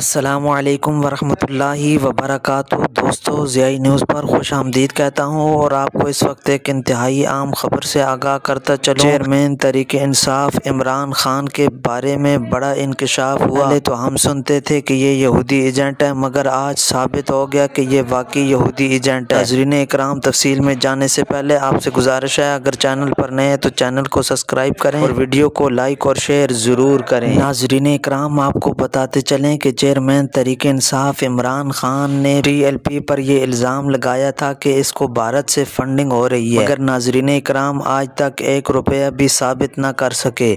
असलकम वरहि वबरक दोस्तों ज़ियाई न्यूज़ पर खुश आमदीद कहता हूँ और आपको इस वक्त एक इंतहाई आम खबर से आगाह करता चलो चेयरमैन तरीक इंसाफ इमरान खान के बारे में बड़ा इंकशाफ हुआ पहले तो हम सुनते थे कि ये यहूदी एजेंट है मगर आज साबित हो गया कि ये वाकई यहूदी एजेंट है नजरीन इकराम तफसील में जाने से पहले आपसे गुजारिश है अगर चैनल पर नए हैं तो चैनल को सब्सक्राइब करें और वीडियो को लाइक और शेयर ज़रूर करें नाजरीन इकराम आपको बताते चलें कि चेयरमैन तहरीक इंसाफ इमरान खान ने टी एल पी पर यह इल्ज़ाम लगाया था कि इसको भारत से फंडिंग हो रही है अगर नाजरीन इकराम आज तक एक रुपया भी साबित ना कर सके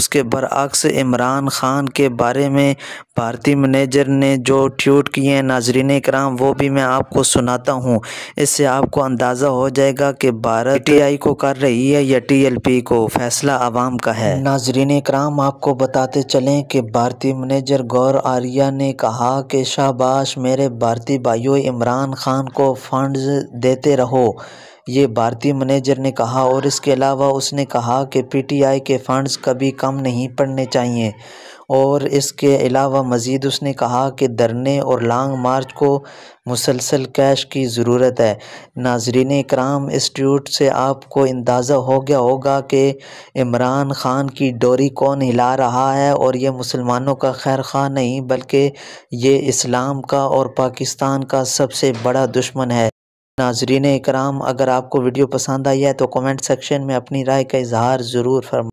उसके बरक्स इमरान खान के बारे में भारतीय मैनेजर ने जो ट्वीट किए हैं नाजरीन इकराम वो भी मैं आपको सुनाता हूँ इससे आपको अंदाज़ा हो जाएगा कि भारत टी आई को कर रही है या टी एल पी को फैसला आवाम का है नाजरीन इकराम आपको बताते चलें कि भारतीय मैनेजर गौर आर्या मीडिया ने कहा कि शाबाश मेरे भारतीय भाइयों इमरान खान को फंड्स देते रहो ये भारतीय मैनेजर ने कहा और इसके अलावा उसने कहा कि पीटीआई के फंड्स कभी कम नहीं पड़ने चाहिए और इसके अलावा मज़ीद उसने कहा कि धरने और लॉन्ग मार्च को मुसलसल कैश की ज़रूरत है नाजरीन कराम इंस्टीट्यूट से आपको अंदाज़ा हो गया होगा कि इमरान ख़ान की डोरी कौन हिला रहा है और ये मुसलमानों का खैर खां नहीं बल्कि ये इस्लाम का और पाकिस्तान का सबसे बड़ा दुश्मन है नाजरीन कराम अगर आपको वीडियो पसंद आई है तो कमेंट सेक्शन में अपनी राय का इजहार ज़रूर फरमा